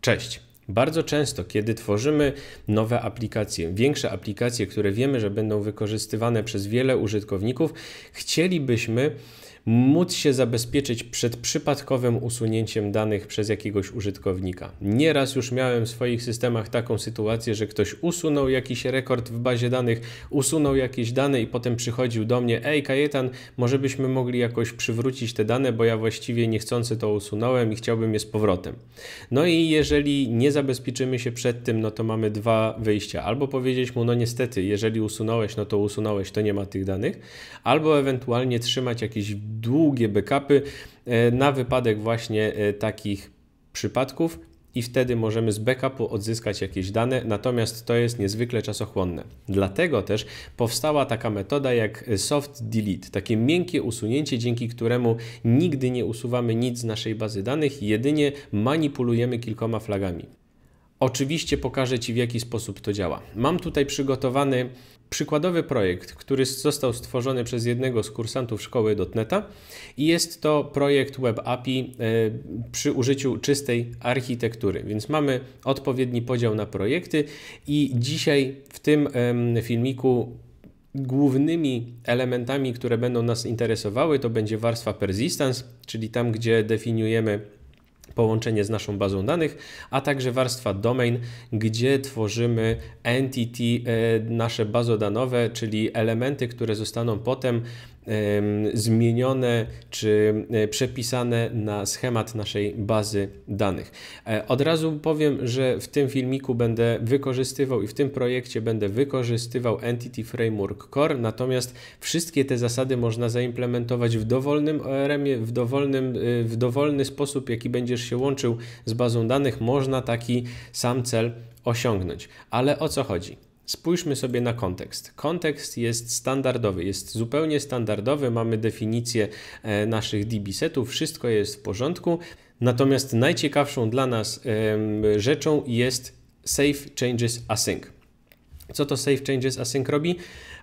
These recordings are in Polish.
Cześć. Bardzo często, kiedy tworzymy nowe aplikacje, większe aplikacje, które wiemy, że będą wykorzystywane przez wiele użytkowników, chcielibyśmy móc się zabezpieczyć przed przypadkowym usunięciem danych przez jakiegoś użytkownika. Nieraz już miałem w swoich systemach taką sytuację, że ktoś usunął jakiś rekord w bazie danych, usunął jakieś dane i potem przychodził do mnie: Ej, Kajetan, może byśmy mogli jakoś przywrócić te dane, bo ja właściwie niechcący to usunąłem i chciałbym je z powrotem. No i jeżeli nie zabezpieczymy się przed tym, no to mamy dwa wyjścia: albo powiedzieć mu: No niestety, jeżeli usunąłeś, no to usunąłeś, to nie ma tych danych, albo ewentualnie trzymać jakiś długie backupy e, na wypadek właśnie e, takich przypadków i wtedy możemy z backupu odzyskać jakieś dane, natomiast to jest niezwykle czasochłonne. Dlatego też powstała taka metoda jak soft delete, takie miękkie usunięcie, dzięki któremu nigdy nie usuwamy nic z naszej bazy danych, jedynie manipulujemy kilkoma flagami. Oczywiście pokażę Ci w jaki sposób to działa. Mam tutaj przygotowany przykładowy projekt, który został stworzony przez jednego z kursantów szkoły Dotneta i jest to projekt Web API e, przy użyciu czystej architektury. Więc mamy odpowiedni podział na projekty i dzisiaj w tym filmiku głównymi elementami, które będą nas interesowały, to będzie warstwa persistence, czyli tam, gdzie definiujemy połączenie z naszą bazą danych, a także warstwa domain, gdzie tworzymy entity, e, nasze bazodanowe, czyli elementy, które zostaną potem zmienione czy e, przepisane na schemat naszej bazy danych. E, od razu powiem, że w tym filmiku będę wykorzystywał i w tym projekcie będę wykorzystywał Entity Framework Core, natomiast wszystkie te zasady można zaimplementować w dowolnym ORM-ie, e, w, dowolnym, w dowolny sposób, jaki będziesz się łączył z bazą danych, można taki sam cel osiągnąć. Ale o co chodzi? Spójrzmy sobie na kontekst. Kontekst jest standardowy, jest zupełnie standardowy, mamy definicję e, naszych DB setów, wszystko jest w porządku. Natomiast najciekawszą dla nas rzeczą jest Save Changes Async. Co to Save Changes Async robi?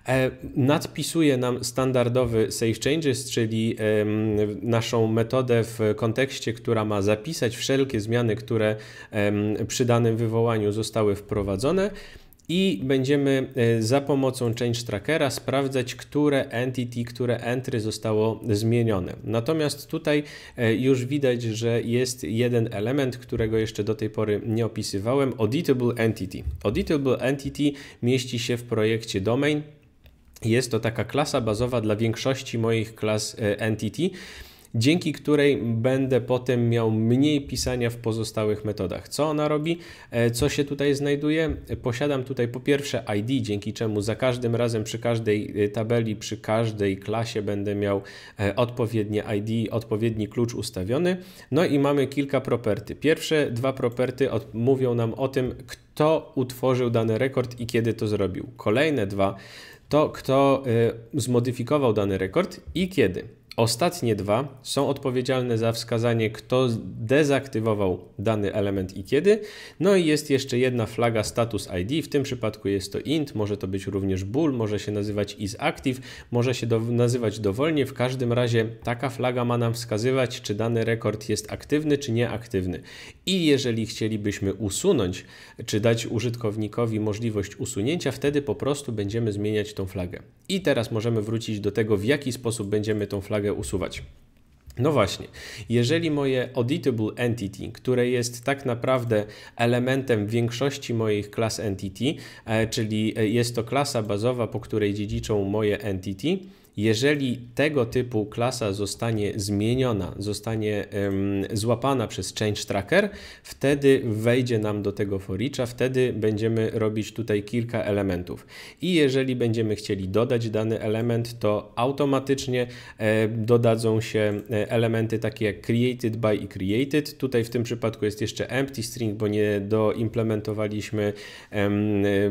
E, nadpisuje nam standardowy Save Changes, czyli naszą metodę w kontekście, która ma zapisać wszelkie zmiany, które przy danym wywołaniu zostały wprowadzone i będziemy e, za pomocą Change Trackera sprawdzać, które entity, które entry zostało zmienione. Natomiast tutaj e, już widać, że jest jeden element, którego jeszcze do tej pory nie opisywałem, Auditable Entity. Auditable Entity mieści się w projekcie Domain, jest to taka klasa bazowa dla większości moich klas e, Entity dzięki której będę potem miał mniej pisania w pozostałych metodach. Co ona robi? E, co się tutaj znajduje? E, posiadam tutaj po pierwsze ID, dzięki czemu za każdym razem przy każdej e, tabeli, przy każdej klasie będę miał odpowiednie ID, odpowiedni klucz ustawiony. No i mamy kilka property. Pierwsze dwa property mówią nam o tym, kto utworzył dany rekord i kiedy to zrobił. Kolejne dwa to kto zmodyfikował dany rekord i kiedy. Ostatnie dwa są odpowiedzialne za wskazanie, kto dezaktywował dany element i kiedy. No i jest jeszcze jedna flaga status ID, w tym przypadku jest to int, może to być również bool, może się nazywać isActive, może się do, nazywać dowolnie. W każdym razie taka flaga ma nam wskazywać, czy dany rekord jest aktywny, czy nieaktywny. I jeżeli chcielibyśmy usunąć, czy dać użytkownikowi możliwość usunięcia, wtedy po prostu będziemy zmieniać tą flagę. I teraz możemy wrócić do tego, w jaki sposób będziemy tą flagę usuwać. No właśnie, jeżeli moje auditable entity, które jest tak naprawdę elementem większości moich klas entity, e, czyli e, jest to klasa bazowa, po której dziedziczą moje entity, jeżeli tego typu klasa zostanie zmieniona, zostanie złapana przez Change Tracker, wtedy wejdzie nam do tego foricza, wtedy będziemy robić tutaj kilka elementów. I jeżeli będziemy chcieli dodać dany element, to automatycznie e, dodadzą się e, elementy takie jak created by i created. Tutaj w tym przypadku jest jeszcze empty string, bo nie doimplementowaliśmy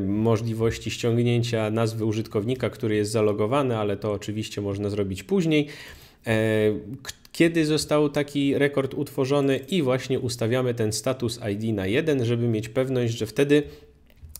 możliwości ściągnięcia nazwy użytkownika, który jest zalogowany, ale to oczywiście oczywiście można zrobić później. E, kiedy został taki rekord utworzony i właśnie ustawiamy ten status ID na 1, żeby mieć pewność, że wtedy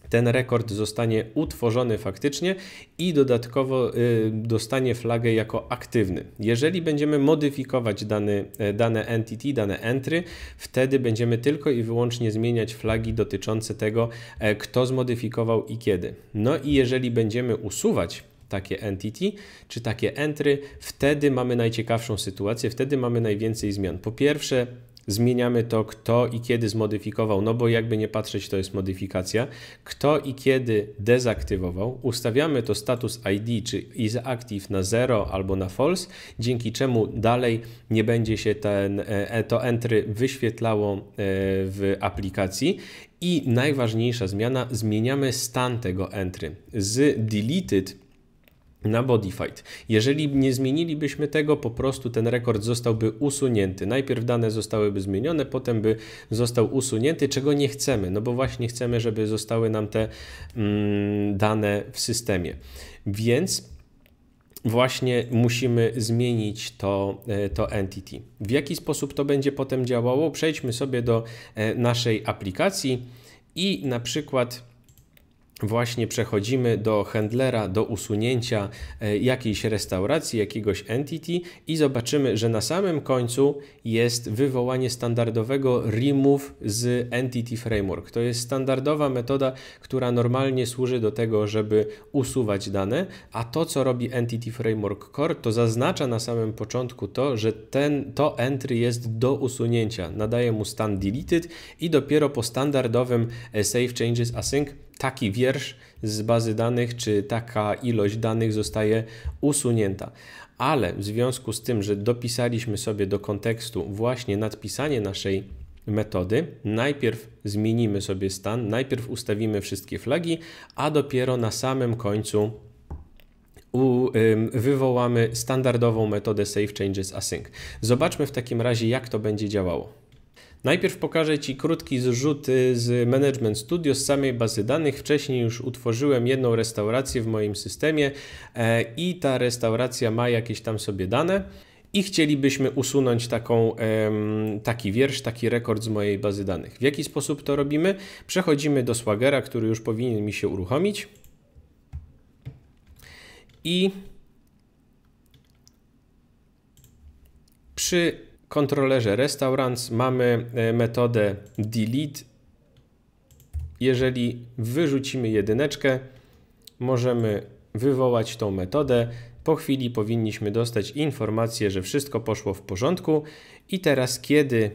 ten rekord zostanie utworzony faktycznie i dodatkowo y, dostanie flagę jako aktywny. Jeżeli będziemy modyfikować dany, e, dane entity, dane entry, wtedy będziemy tylko i wyłącznie zmieniać flagi dotyczące tego, e, kto zmodyfikował i kiedy. No i jeżeli będziemy usuwać takie entity czy takie entry, wtedy mamy najciekawszą sytuację, wtedy mamy najwięcej zmian. Po pierwsze, zmieniamy to, kto i kiedy zmodyfikował, no bo jakby nie patrzeć, to jest modyfikacja, kto i kiedy dezaktywował, ustawiamy to status ID czy isActive na 0 albo na false, dzięki czemu dalej nie będzie się ten, e, to entry wyświetlało e, w aplikacji i najważniejsza zmiana, zmieniamy stan tego entry. Z deleted na Bodyfight. Jeżeli nie zmienilibyśmy tego, po prostu ten rekord zostałby usunięty. Najpierw dane zostałyby zmienione, potem by został usunięty, czego nie chcemy, no bo właśnie chcemy, żeby zostały nam te mm, dane w systemie. Więc właśnie musimy zmienić to, e, to entity. W jaki sposób to będzie potem działało? Przejdźmy sobie do e, naszej aplikacji i na przykład właśnie przechodzimy do handlera, do usunięcia e, jakiejś restauracji, jakiegoś entity i zobaczymy, że na samym końcu jest wywołanie standardowego remove z entity framework. To jest standardowa metoda, która normalnie służy do tego, żeby usuwać dane, a to co robi entity framework core to zaznacza na samym początku to, że ten, to entry jest do usunięcia. Nadaje mu stan deleted i dopiero po standardowym e, save changes async taki wiersz z bazy danych, czy taka ilość danych zostaje usunięta. Ale w związku z tym, że dopisaliśmy sobie do kontekstu właśnie nadpisanie naszej metody, najpierw zmienimy sobie stan, najpierw ustawimy wszystkie flagi, a dopiero na samym końcu wywołamy standardową metodę Save Changes Async. Zobaczmy w takim razie, jak to będzie działało. Najpierw pokażę Ci krótki zrzut z Management Studio, z samej bazy danych. Wcześniej już utworzyłem jedną restaurację w moim systemie e, i ta restauracja ma jakieś tam sobie dane i chcielibyśmy usunąć taką, taki wiersz, taki rekord z mojej bazy danych. W jaki sposób to robimy? Przechodzimy do Swagera, który już powinien mi się uruchomić i przy kontrolerze restaurants mamy e, metodę delete. Jeżeli wyrzucimy jedyneczkę, możemy wywołać tą metodę. Po chwili powinniśmy dostać informację, że wszystko poszło w porządku i teraz kiedy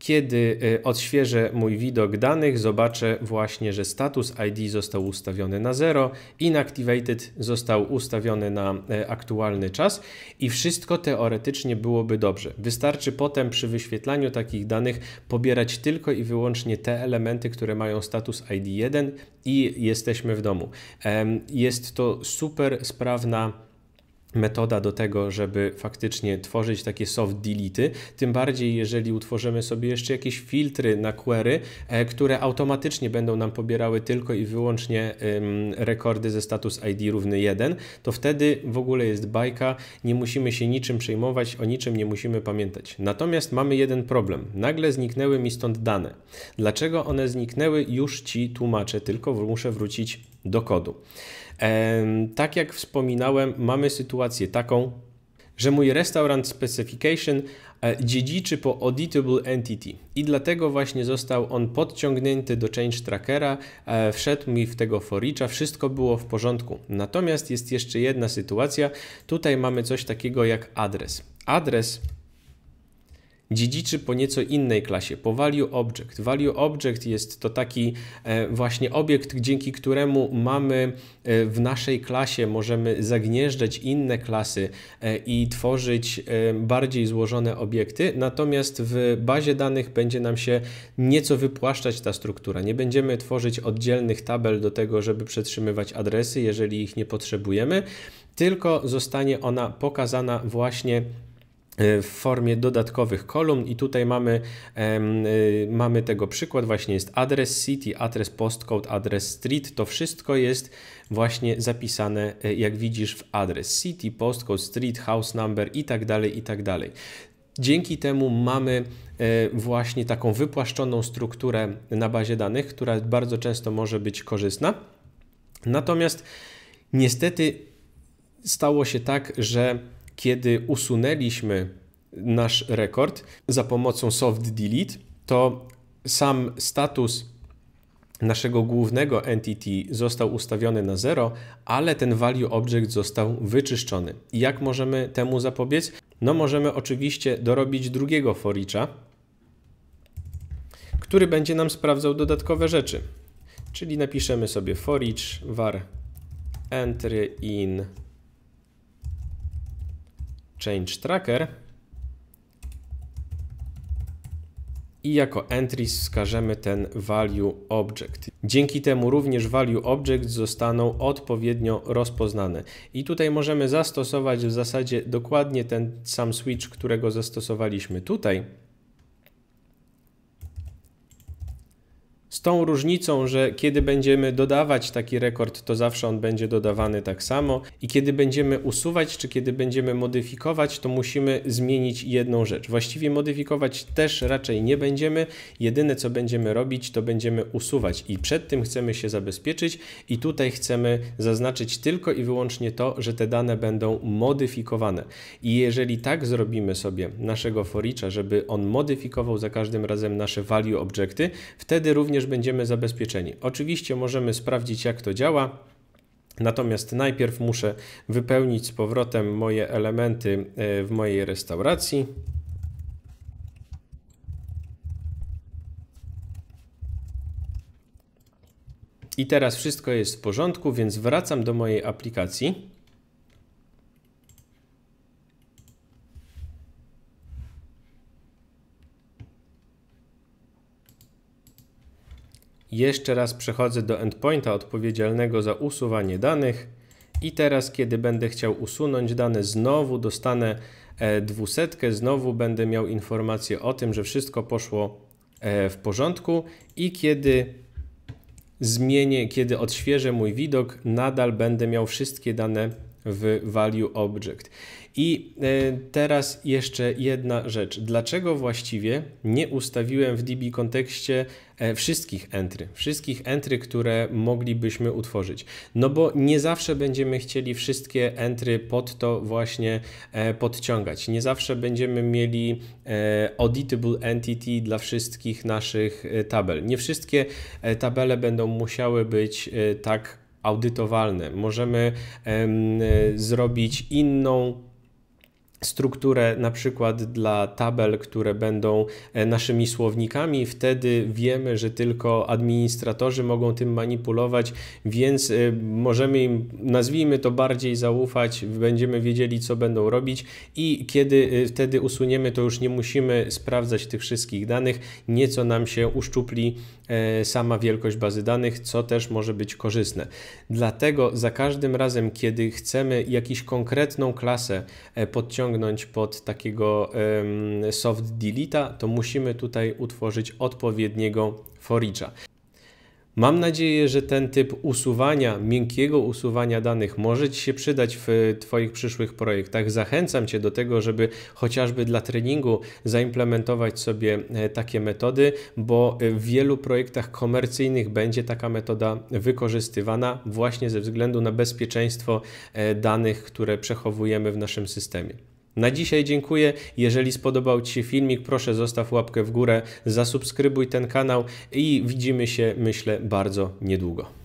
kiedy y, odświeżę mój widok danych, zobaczę właśnie, że status ID został ustawiony na 0, inactivated został ustawiony na y, aktualny czas i wszystko teoretycznie byłoby dobrze. Wystarczy potem przy wyświetlaniu takich danych pobierać tylko i wyłącznie te elementy, które mają status ID 1 i jesteśmy w domu. Jest to super sprawna metoda do tego, żeby faktycznie tworzyć takie soft delety, tym bardziej jeżeli utworzymy sobie jeszcze jakieś filtry na query, e, które automatycznie będą nam pobierały tylko i wyłącznie rekordy ze status ID równy 1, to wtedy w ogóle jest bajka, nie musimy się niczym przejmować, o niczym nie musimy pamiętać. Natomiast mamy jeden problem. Nagle zniknęły mi stąd dane. Dlaczego one zniknęły? Już Ci tłumaczę, tylko muszę wrócić do kodu. Tak jak wspominałem, mamy sytuację taką, że mój restaurant specification e, dziedziczy po auditable entity i dlatego właśnie został on podciągnięty do change trackera, e, wszedł mi w tego foricza, wszystko było w porządku. Natomiast jest jeszcze jedna sytuacja, tutaj mamy coś takiego jak adres. Adres dziedziczy po nieco innej klasie, po value object. Value object jest to taki e, właśnie obiekt, dzięki któremu mamy e, w naszej klasie, możemy zagnieżdżać inne klasy e, i tworzyć bardziej złożone obiekty, natomiast w bazie danych będzie nam się nieco wypłaszczać ta struktura. Nie będziemy tworzyć oddzielnych tabel do tego, żeby przetrzymywać adresy, jeżeli ich nie potrzebujemy, tylko zostanie ona pokazana właśnie Y, w formie dodatkowych kolumn i tutaj mamy, y, mamy tego przykład, właśnie jest adres city, adres postcode, adres street, to wszystko jest właśnie zapisane, y, jak widzisz, w adres city, postcode, street, house number i tak dalej, i tak dalej. Dzięki temu mamy właśnie taką wypłaszczoną strukturę na bazie danych, która bardzo często może być korzystna. Natomiast niestety stało się tak, że kiedy usunęliśmy nasz rekord za pomocą soft delete, to sam status naszego głównego entity został ustawiony na 0, ale ten value object został wyczyszczony. jak możemy temu zapobiec? No możemy oczywiście dorobić drugiego foricza, który będzie nam sprawdzał dodatkowe rzeczy. Czyli napiszemy sobie foric var entry in change tracker i jako entries wskażemy ten value object. Dzięki temu również value object zostaną odpowiednio rozpoznane. I tutaj możemy zastosować w zasadzie dokładnie ten sam switch, którego zastosowaliśmy tutaj. Z tą różnicą, że kiedy będziemy dodawać taki rekord, to zawsze on będzie dodawany tak samo i kiedy będziemy usuwać czy kiedy będziemy modyfikować, to musimy zmienić jedną rzecz. Właściwie modyfikować też raczej nie będziemy. Jedyne co będziemy robić, to będziemy usuwać i przed tym chcemy się zabezpieczyć i tutaj chcemy zaznaczyć tylko i wyłącznie to, że te dane będą modyfikowane. I jeżeli tak zrobimy sobie naszego foricza, żeby on modyfikował za każdym razem nasze value objecty, wtedy również również będziemy zabezpieczeni. Oczywiście możemy sprawdzić, jak to działa. Natomiast najpierw muszę wypełnić z powrotem moje elementy e, w mojej restauracji. I teraz wszystko jest w porządku, więc wracam do mojej aplikacji. Jeszcze raz przechodzę do endpointa odpowiedzialnego za usuwanie danych i teraz, kiedy będę chciał usunąć dane, znowu dostanę e, dwusetkę, znowu będę miał informację o tym, że wszystko poszło e, w porządku i kiedy zmienię, kiedy odświeżę mój widok, nadal będę miał wszystkie dane w value object. I e, teraz jeszcze jedna rzecz. Dlaczego właściwie nie ustawiłem w DB kontekście e, wszystkich entry, wszystkich entry, które moglibyśmy utworzyć? No bo nie zawsze będziemy chcieli wszystkie entry pod to właśnie e, podciągać. Nie zawsze będziemy mieli auditable entity dla wszystkich naszych tabel. Nie wszystkie tabele będą musiały być tak audytowalne. Możemy e, zrobić inną strukturę na przykład dla tabel, które będą e, naszymi słownikami, wtedy wiemy, że tylko administratorzy mogą tym manipulować, więc e, możemy im, nazwijmy to, bardziej zaufać, będziemy wiedzieli, co będą robić i kiedy e, wtedy usuniemy, to już nie musimy sprawdzać tych wszystkich danych, nieco nam się uszczupli sama wielkość bazy danych, co też może być korzystne. Dlatego za każdym razem, kiedy chcemy jakąś konkretną klasę podciągnąć, pod takiego soft delete'a, to musimy tutaj utworzyć odpowiedniego forage'a. Mam nadzieję, że ten typ usuwania, miękkiego usuwania danych może Ci się przydać w Twoich przyszłych projektach. Zachęcam Cię do tego, żeby chociażby dla treningu zaimplementować sobie e, takie metody, bo e, w wielu projektach komercyjnych będzie taka metoda wykorzystywana właśnie ze względu na bezpieczeństwo e, danych, które przechowujemy w naszym systemie. Na dzisiaj dziękuję. Jeżeli spodobał Ci się filmik, proszę zostaw łapkę w górę, zasubskrybuj ten kanał i widzimy się, myślę, bardzo niedługo.